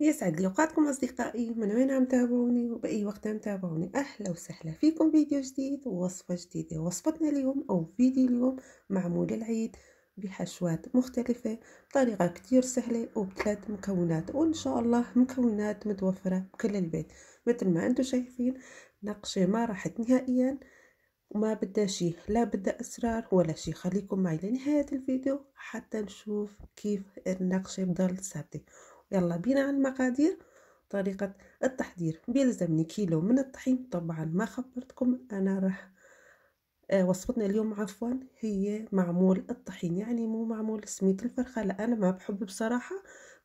يسعد لي اوقاتكم اصدقائي من وين عم تابعوني وباي وقت عم تابعوني اهلا وسهلا فيكم فيديو جديد ووصفه جديدة وصفتنا اليوم او فيديو اليوم معمول العيد بحشوات مختلفة بطريقة كتير سهلة وبثلاث مكونات وإن شاء الله مكونات متوفرة بكل البيت مثل ما أنتم شايفين نقشة ما راحت نهائيا وما بدها شي لا بدها أسرار ولا شي خليكم معي لنهاية الفيديو حتى نشوف كيف النقشة بضل ثابتة يلا بينا على المقادير طريقة التحضير بيلزمني كيلو من الطحين طبعا ما خبرتكم أنا راح آه، وصفتنا اليوم عفوا هي معمول الطحين يعني مو معمول سميد الفرخة لا أنا ما بحب بصراحة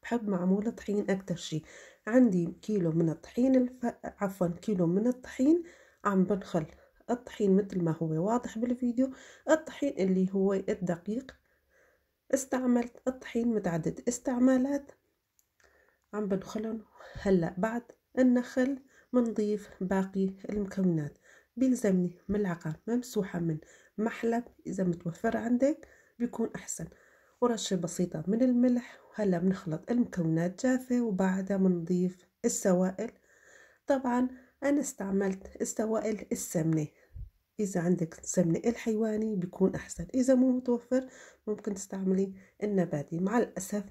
بحب معمول الطحين أكتر شي عندي كيلو من الطحين الف... عفوا كيلو من الطحين عم بنخل الطحين مثل ما هو واضح بالفيديو الطحين اللي هو الدقيق استعملت الطحين متعدد استعمالات عم بدخلهم هلأ بعد النخل بنضيف باقي المكونات بيلزمني ملعقة ممسوحة من محلب إذا متوفر عندك بيكون أحسن ورشة بسيطة من الملح وهلا بنخلط المكونات جافة وبعدها بنضيف السوائل طبعا أنا استعملت السوائل السمنة إذا عندك سمنة الحيواني بيكون أحسن إذا مو متوفر ممكن تستعملي النباتي مع الأسف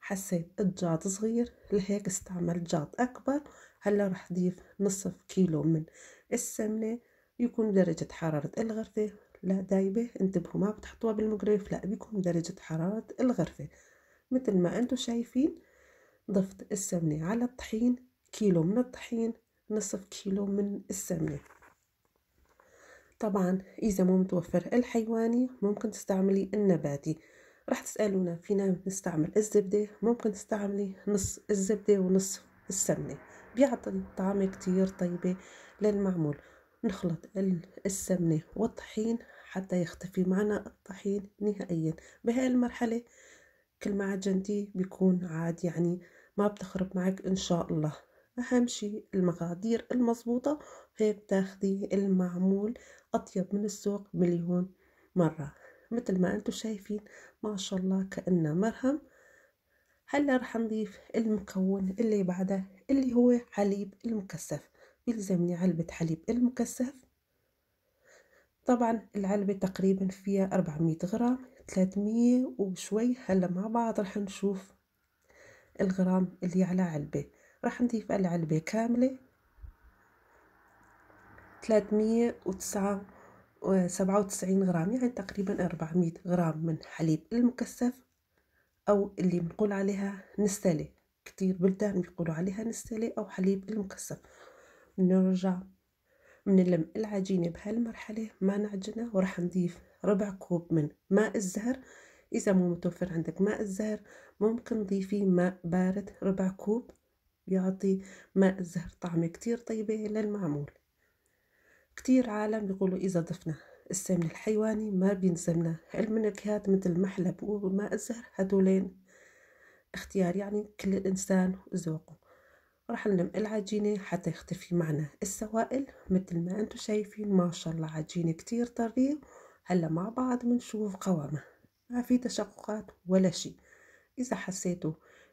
حسيت الجاط صغير لهيك استعملت جاط أكبر هلا رح ضيف نصف كيلو من السمنة يكون درجة حرارة الغرفة لا دايبة انتبهوا ما بتحطوها بالمقريف لا بيكون درجة حرارة الغرفة مثل ما انتو شايفين ضفت السمنة على الطحين كيلو من الطحين نصف كيلو من السمنة طبعا إذا مو متوفر الحيواني ممكن تستعملي النباتي راح تسألونا فينا نستعمل الزبدة ممكن تستعملي نص الزبدة ونص السمنة بيعطي طعمة كتير طيبة للمعمول نخلط السمنة والطحين حتى يختفي معنا الطحين نهائيا بهاي المرحلة كل ما عجنتي بيكون عاد يعني ما بتخرب معك إن شاء الله أهم شيء المقادير المضبوطة هيك بتاخدي المعمول أطيب من السوق مليون مرة مثل ما انتم شايفين ما شاء الله كأنه مرهم هلا راح نضيف المكون اللي بعده اللي هو حليب المكثف بيلزمني علبة حليب المكثف طبعا العلبة تقريبا فيها 400 غرام 300 وشوي هلا مع بعض راح نشوف الغرام اللي على علبة راح نضيف العلبة كاملة 309 سبعة وتسعين غرام يعني تقريبا أربعمية غرام من حليب المكثف أو اللي بنقول عليها نستالي كتير بلدان بيقولوا عليها نستالي أو حليب المكثف نرجع بنلم العجينة بهالمرحلة ما نعجنها وراح نضيف ربع كوب من ماء الزهر إذا مو متوفر عندك ماء الزهر ممكن ضيفي ماء بارد ربع كوب يعطي ماء الزهر طعمة كتير طيبة للمعمول كتير عالم بيقولوا إذا ضفنا السمن الحيواني ما بينزمنا المنكهات مثل محلب وماء الزهر هدولين اختيار يعني كل إنسان وذوقه راح نلم العجينة حتى يختفي معنا السوائل مثل ما انتو شايفين ما شاء الله عجينة كتير طرية هلا مع بعض بنشوف قوامه ما في تشققات ولا شي إذا حسيتوا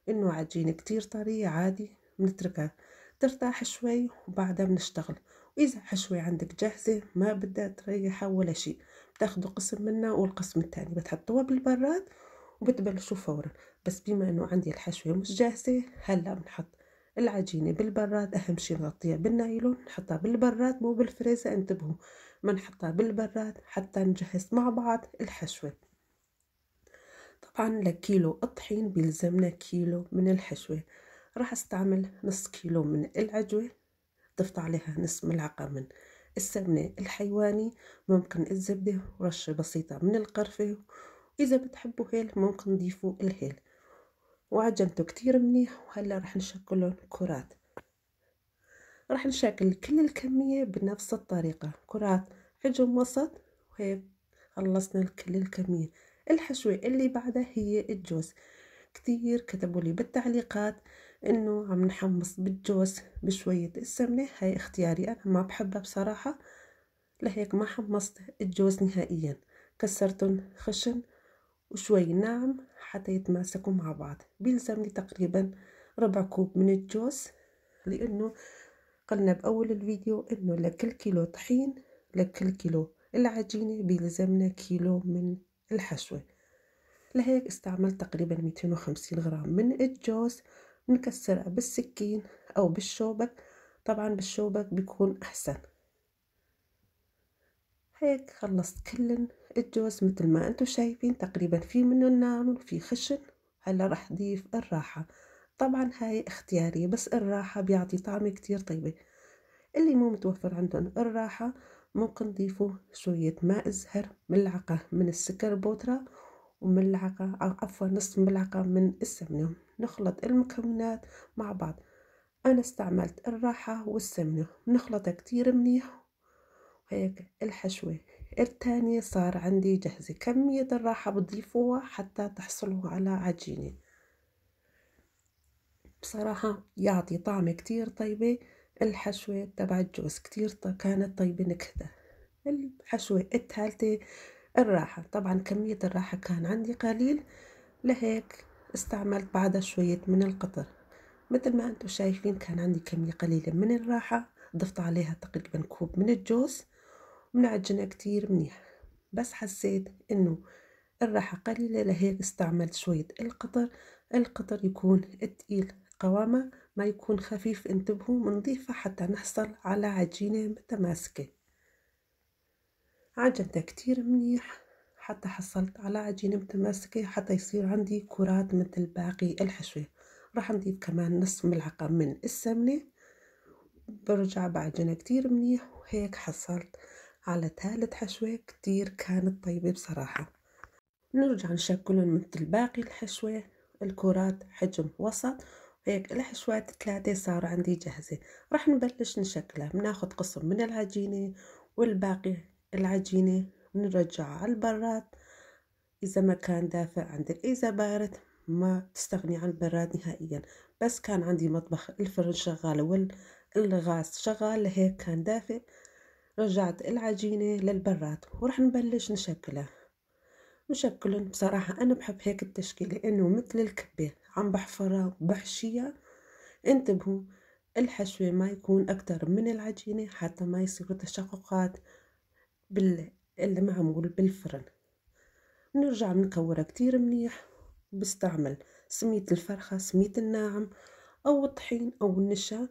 إنه عجينة كتير طرية عادي بنتركها ترتاح شوي وبعدها بنشتغل إذا حشوة عندك جاهزة ما بدها تريحها ولا شيء بتاخدوا قسم منها والقسم الثاني بتحطوها بالبراد وبتبلشوا فورا بس بما إنه عندي الحشوة مش جاهزة هلا بنحط العجينة بالبراد أهم شي نغطيها بالنايلون نحطها بالبراد مو بالفريزة انتبهوا ما نحطها بالبراد حتى نجهز مع بعض الحشوة طبعا لكيلو الطحين بيلزمنا كيلو من الحشوة راح استعمل نص كيلو من العجوة ضفت عليها نصف ملعقة من السمنة الحيواني ممكن الزبدة ورشة بسيطة من القرفة إذا بتحبوا هيل ممكن تضيفوا الهيل وعجنته كتير منيح وهلا رح نشكلهم كرات رح نشكل كل الكمية بنفس الطريقة كرات حجم وسط وهيك خلصنا كل الكمية الحشوة اللي بعدها هي الجوز كتير كتبوا لي بالتعليقات انه عم نحمص بالجوز بشوية السمنة هاي اختياري انا ما بحبها بصراحة لهيك ما حمصت الجوز نهائيا كسرتهم خشن وشوي ناعم حتى يتماسكوا مع بعض بيلزمني تقريبا ربع كوب من الجوز لانه قلنا باول الفيديو انه لكل كيلو طحين لكل كيلو العجينة بيلزمنا كيلو من الحشوة لهيك استعملت تقريبا 250 غرام من الجوز نكسرها بالسكين أو بالشوبك طبعا بالشوبك بيكون أحسن هيك خلصت كل الجوز مثل ما انتو شايفين تقريبا في منه ناعم وفي خشن هلا رح ضيف الراحة طبعا هاي اختيارية بس الراحة بيعطي طعمة كتير طيبة اللي مو متوفر عندهم الراحة ممكن ضيفوا شوية ماء زهر ملعقة من السكر بودرة وملعقة أو عفوا نصف ملعقة من السمنة نخلط المكونات مع بعض أنا استعملت الراحة والسمنة نخلطها كتير منيح وهيك الحشوة التانية صار عندي جاهزة كمية الراحة بضيفوها حتى تحصلوا على عجينة بصراحة يعطي طعمة كتير طيبة الحشوة تبع الجوز كتير كانت طيبة نكهتها الحشوة الثالثة الراحة طبعا كمية الراحة كان عندي قليل لهيك استعملت بعدها شوية من القطر مثل ما انتم شايفين كان عندي كمية قليلة من الراحة ضفت عليها تقريبا كوب من الجوز ومنعجنها كتير منيح بس حسيت انه الراحة قليلة لهيك استعملت شوية القطر القطر يكون تقيل قوامه ما يكون خفيف انتبهوا منضيفه حتى نحصل على عجينة متماسكة عجنته كتير منيح حتى حصلت على عجينة متماسكة حتى يصير عندي كرات مثل باقي الحشوة راح نضيف كمان نصف ملعقة من السمنة برجع بعجنها كتير منيح وهيك حصلت على ثالث حشوة كتير كانت طيبة بصراحة نرجع نشكلهم مثل باقي الحشوة الكرات حجم وسط هيك الحشوات الثلاثة صار عندي جاهزة راح نبلش نشكلها بناخد قسم من العجينة والباقي العجينة ونرجعها على البراد إذا ما كان دافع عندك إذا بارد ما تستغني عن البراد نهائيا بس كان عندي مطبخ الفرن شغال والغاز شغال لهيك كان دافئ رجعت العجينة للبراد ورح نبلش نشكلها نشكلهم بصراحة أنا بحب هيك التشكيلة إنه مثل الكبة عم بحفرها وبحشيها انتبهوا الحشوة ما يكون أكتر من العجينة حتى ما يصير تشققات بال اللي بالفرن نرجع نكورها كتير منيح بستعمل سميت الفرخة سميت الناعم أو الطحين أو النشا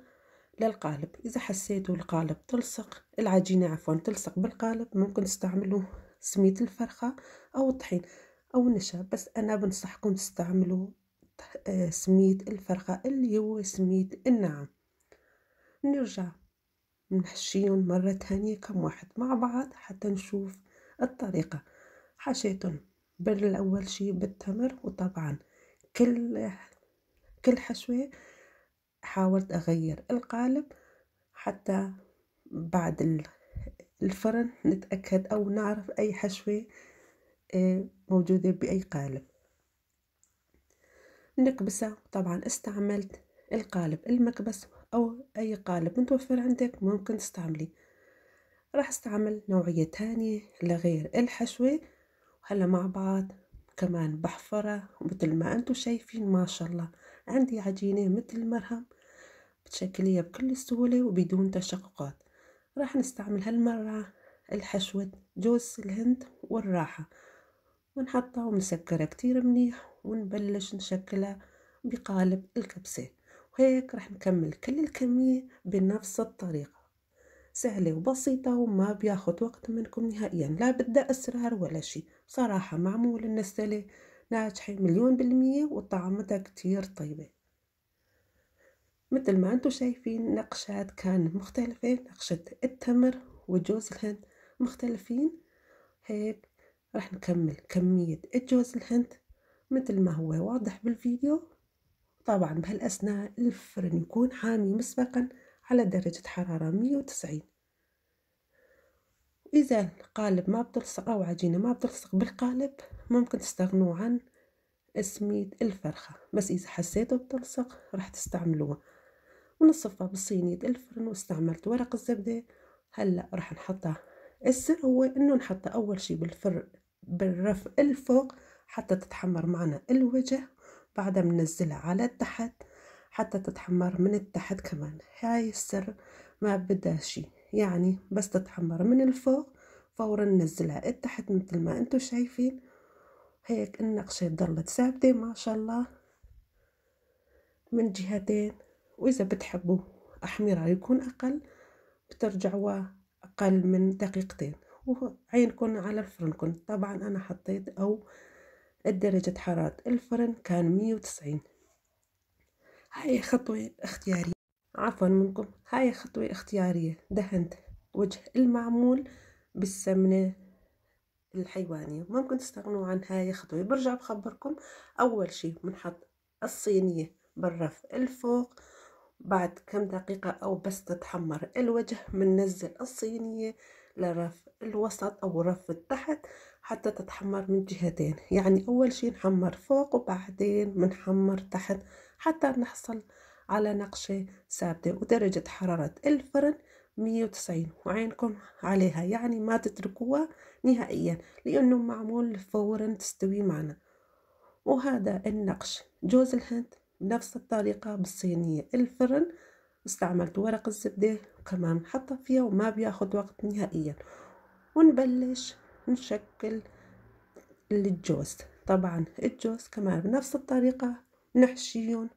للقالب إذا حسيتوا القالب تلصق العجينة عفوا تلصق بالقالب ممكن تستعملوا سميت الفرخة أو الطحين أو النشا بس أنا بنصحكم تستعملوا آه، سميت الفرخة اللي هو سميت الناعم نرجع نحشيهم مرة تانية كم واحد مع بعض حتى نشوف الطريقة حشيتهم بر أول شي بالتمر وطبعا كل كل حشوة حاولت أغير القالب حتى بعد الفرن نتأكد أو نعرف أي حشوة آه، موجودة بأي قالب نكبسة طبعا استعملت القالب المكبس أو أي قالب متوفر عندك ممكن تستعملي راح استعمل نوعية تانية لغير الحشوة وهلا مع بعض كمان بحفرة ومثل ما أنتم شايفين ما شاء الله عندي عجينة مثل المرهم بتشكليها بكل سهولة وبدون تشققات راح نستعمل هالمرة الحشوة جوز الهند والراحة ونحطها ونسكرها كتير منيح ونبلش نشكلها بقالب الكبسة وهيك راح نكمل كل الكمية بنفس الطريقة سهلة وبسيطة وما بياخد وقت منكم نهائيا لا بدها أسرار ولا شي صراحة معمول النسلة ناجحة مليون بالمية وطعمتها كتير طيبة مثل ما انتم شايفين نقشات كان مختلفة نقشة التمر وجوز الهند مختلفين هيك رح نكمل كمية جوز الهند مثل ما هو واضح بالفيديو طبعا بهالأثناء الفرن يكون حامي مسبقا على درجة حرارة 190 إذا القالب ما بتلصق أو عجينة ما بتلصق بالقالب ممكن تستغنوا عن اسميد الفرخة بس إذا حسيتوا بتلصق راح تستعملوها ونصفها بصينية الفرن واستعملت ورق الزبدة هلأ راح نحطها السر هو إنه نحطها أول شي بالفر بالرف الفوق حتى تتحمر معنا الوجه بعدها بنزلها على التحت حتى تتحمر من التحت كمان هاي السر ما بدها شي يعني بس تتحمر من الفوق فورا ننزلها التحت مثل ما انتو شايفين هيك النقشة ضلت ثابتة ما شاء الله من جهتين وإذا بتحبوا أحمرها يكون أقل بترجعوا أقل من دقيقتين وعينكن على الفرنكن طبعا أنا حطيت أو درجة حرارة الفرن كان مية وتسعين هاي خطوة اختيارية عفوا منكم هاي خطوة اختيارية دهنت وجه المعمول بالسمنة الحيوانية ممكن تستغنوا عن هاي خطوة برجع بخبركم أول شي بنحط الصينية بالرف الفوق بعد كم دقيقة أو بس تتحمر الوجه مننزل الصينية للرف الوسط أو رف التحت حتى تتحمر من جهتين يعني أول شي نحمر فوق وبعدين منحمر تحت حتى نحصل على نقشة ثابتة ودرجة حرارة الفرن 190 وعينكم عليها يعني ما تتركوها نهائيا لأنه معمول فورا تستوي معنا وهذا النقش جوز الهند بنفس الطريقة بالصينية الفرن استعملت ورق الزبدة كمان نحطها فيها وما بياخد وقت نهائيا ونبلش نشكل الجوز طبعا الجوز كمان بنفس الطريقة نحشيهم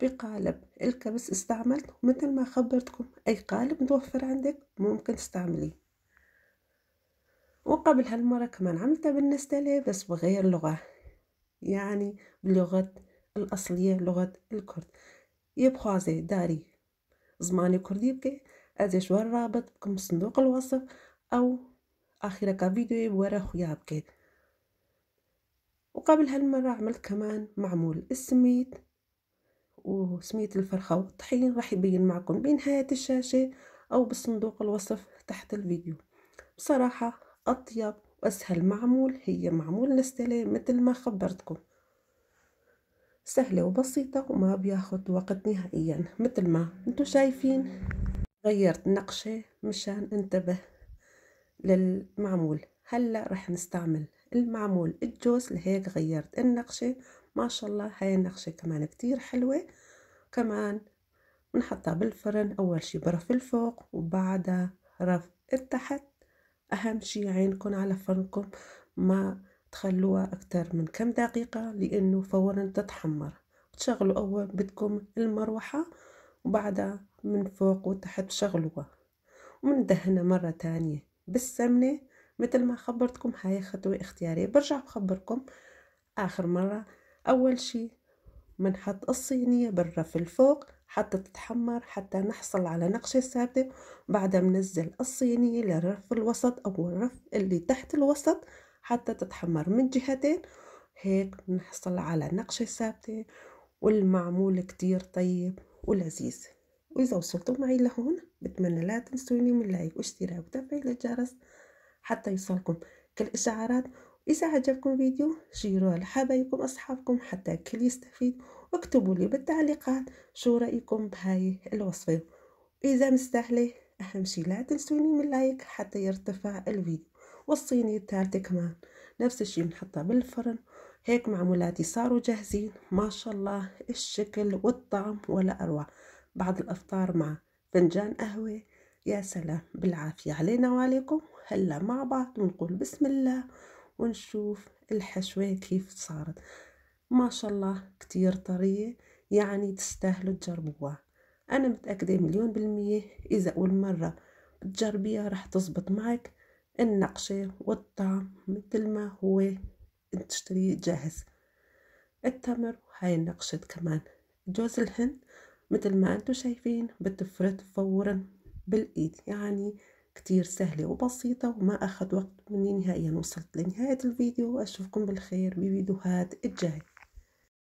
بقالب الكبس استعملت مثل ما خبرتكم أي قالب متوفر عندك ممكن تستعمليه وقبل هالمرة كمان عملتها بالنستلة بس بغير لغة يعني بلغة الأصلية لغة الكرد يبخوازي داري زماني كردي بكي أزيش رابط بكم صندوق الوصف أو آخر كفيديو ورا خويا بكي وقبل هالمرة عملت كمان معمول السميت وسميت الفرخة والطحين راح يبين معكم بنهاية الشاشة أو بالصندوق الوصف تحت الفيديو بصراحة أطيب وأسهل معمول هي معمول نستلي مثل ما خبرتكم سهلة وبسيطة وما بياخد وقت نهائيا مثل ما انتو شايفين غيرت نقشة مشان انتبه للمعمول هلا رح نستعمل المعمول الجوز لهيك غيرت النقشة ما شاء الله هاي النقشة كمان كتير حلوة كمان بنحطها بالفرن أول شي برف الفوق وبعدها رف التحت أهم شي عينكن على فرنكم ما تخلوها أكثر من كم دقيقة لأنه فورا تتحمر تشغلوا أول بدكم المروحة وبعدها من فوق وتحت شغلوها ومندهنها مرة تانية بالسمنة مثل ما خبرتكم هاي خطوة اختيارية برجع بخبركم آخر مرة أول شي منحط الصينية بالرف الفوق حتى تتحمر حتى نحصل على نقشة ثابتة بعدها منزل الصينية للرف الوسط أو الرف اللي تحت الوسط حتى تتحمر من جهتين هيك بنحصل على نقشة ثابتة والمعمول كتير طيب ولذيذ وإذا وصلتوا معي لهون بتمنى لا تنسوني من لايك واشتراك وتفعيل الجرس حتى يوصلكم كل إشعارات وإذا عجبكم الفيديو شيروه لحبايبكم أصحابكم حتى الكل يستفيد واكتبوا لي بالتعليقات شو رأيكم بهاي الوصفة وإذا مستاهلة أهم شي لا تنسوني من لايك حتى يرتفع الفيديو والصينية الثالثة كمان نفس الشي بنحطها بالفرن هيك معمولاتي صاروا جاهزين ما شاء الله الشكل والطعم ولا أروع بعد الأفطار مع فنجان قهوة يا سلام بالعافية علينا وعليكم هلا مع بعض ونقول بسم الله ونشوف الحشوة كيف صارت ما شاء الله كتير طرية يعني تستاهلوا تجربوها أنا متأكدة مليون بالمية إذا أول مرة بتجربيها رح تزبط معك النقشة والطعم مثل ما هو انت تشتريه جاهز التمر هاي النقشة كمان جوز الهند مثل ما انتو شايفين بتفرد فورا بالايد يعني كتير سهلة وبسيطة وما أخذ وقت مني نهائيا وصلت لنهاية الفيديو أشوفكم بالخير بفيديوهات الجاي